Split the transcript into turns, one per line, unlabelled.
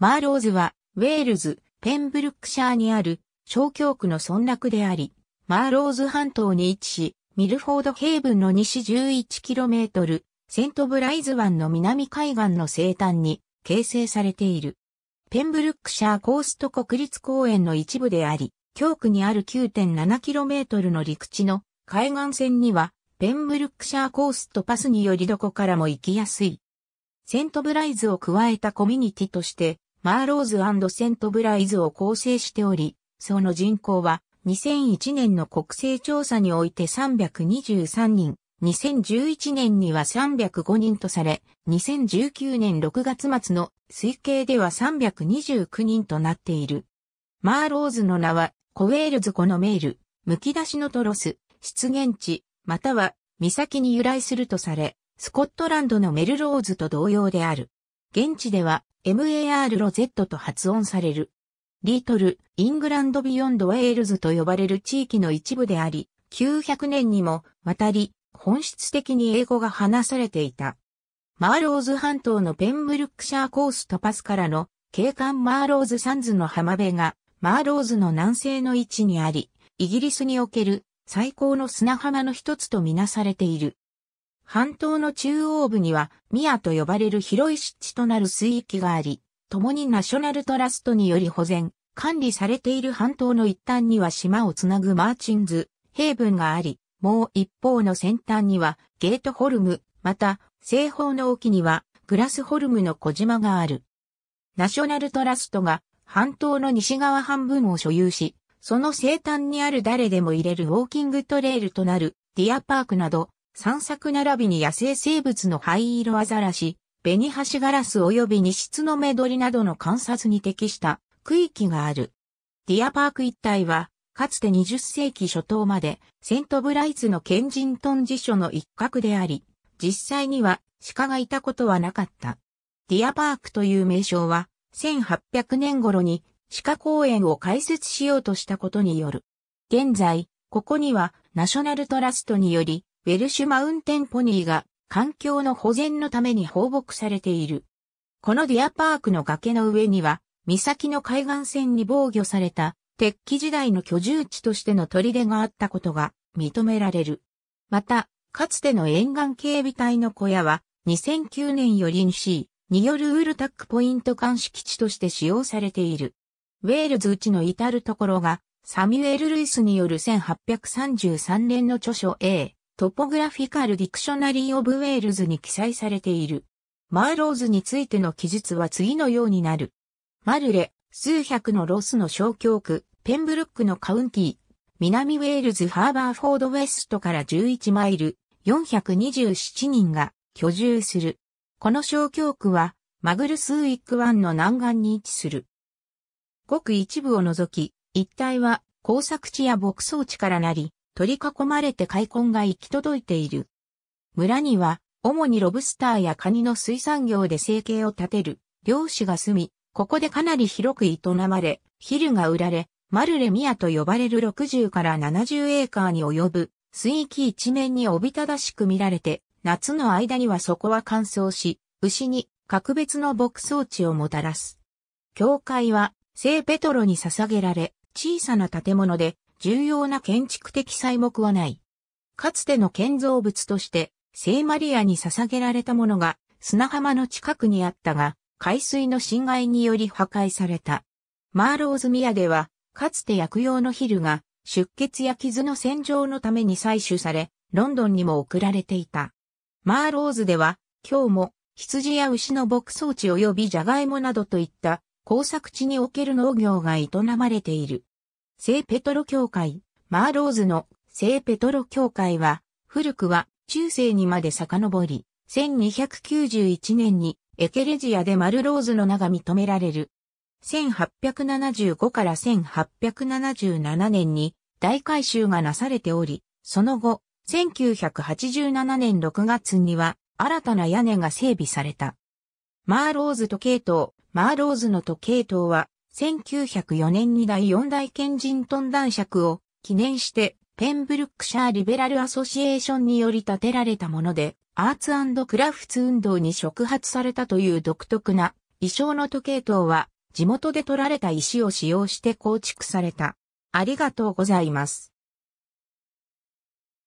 マーローズは、ウェールズ、ペンブルックシャーにある、小教区の村落であり、マーローズ半島に位置し、ミルフォード平分の西 11km、セントブライズ湾の南海岸の西端に形成されている。ペンブルックシャーコースト国立公園の一部であり、教区にある 9.7km の陸地の海岸線には、ペンブルックシャーコーストパスによりどこからも行きやすい。セントブライズを加えたコミュニティとして、マーローズセントブライズを構成しており、その人口は2001年の国勢調査において323人、2011年には305人とされ、2019年6月末の推計では329人となっている。マーローズの名は、コウェールズコのメール、剥き出しのトロス、出現地、または、岬に由来するとされ、スコットランドのメルローズと同様である。現地では、MAR ロゼットと発音される。リートル、イングランドビヨンドウェールズと呼ばれる地域の一部であり、900年にもわたり、本質的に英語が話されていた。マーローズ半島のペンブルックシャーコーストパスからの景観マーローズサンズの浜辺がマーローズの南西の位置にあり、イギリスにおける最高の砂浜の一つとみなされている。半島の中央部には、宮と呼ばれる広い湿地となる水域があり、共にナショナルトラストにより保全、管理されている半島の一端には島をつなぐマーチンズ、平分があり、もう一方の先端にはゲートホルム、また、西方の沖にはグラスホルムの小島がある。ナショナルトラストが半島の西側半分を所有し、その西端にある誰でも入れるウォーキングトレイルとなるディアパークなど散策並びに野生生物の灰色アザラシ、ベニハシガラス及び二室の目取りなどの観察に適した区域がある。ディアパーク一帯は、かつて20世紀初頭までセントブライツのケンジントン辞書の一角であり、実際には鹿がいたことはなかった。ディアパークという名称は、1800年頃に鹿公園を開設しようとしたことによる。現在、ここにはナショナルトラストによりウェルシュマウンテンポニーが環境の保全のために放牧されている。このディアパークの崖の上には、岬の海岸線に防御された鉄器時代の居住地としての砦があったことが認められる。また、かつての沿岸警備隊の小屋は2009年より西、c によるウールタックポイント監視基地として使用されている。ウェールズうちの至るところがサミュエル・ルイスによる1833年の著書 A トポグラフィカル・ディクショナリー・オブ・ウェールズに記載されている。マーローズについての記述は次のようになる。マルレ、数百のロスの小教区、ペンブルックのカウンティ、南ウェールズハーバーフォードウェストから11マイル、427人が居住する。この小教区は、マグルスーイック湾の南岸に位置する。ごく一部を除き、一帯は工作地や牧草地からなり、取り囲まれて開墾が行き届いている。村には、主にロブスターやカニの水産業で生計を立てる、漁師が住み、ここでかなり広く営まれ、ヒルが売られ、マルレミアと呼ばれる60から70エーカーに及ぶ水域一面におびただしく見られて、夏の間にはそこは乾燥し、牛に格別の牧草地をもたらす。教会は聖ペトロに捧げられ、小さな建物で重要な建築的材木はない。かつての建造物として、聖マリアに捧げられたものが砂浜の近くにあったが、海水の侵害により破壊された。マーローズ宮では、かつて薬用のヒルが出血や傷の洗浄のために採取され、ロンドンにも送られていた。マーローズでは、今日も羊や牛の牧草地及びジャガイモなどといった工作地における農業が営まれている。聖ペトロ教会、マーローズの聖ペトロ教会は、古くは中世にまで遡り、1291年にエケレジアでマルローズの名が認められる。1875から1877年に大改修がなされており、その後、1987年6月には新たな屋根が整備された。マーローズ時計塔、マーローズの時計塔は1904年に第4代賢人トン男爵を記念して、ペンブルックシャーリベラルアソシエーションにより建てられたもので、アーツクラフツ運動に触発されたという独特な衣装の時計塔は、地元で取られた石を使用して構築された。ありがとうございます。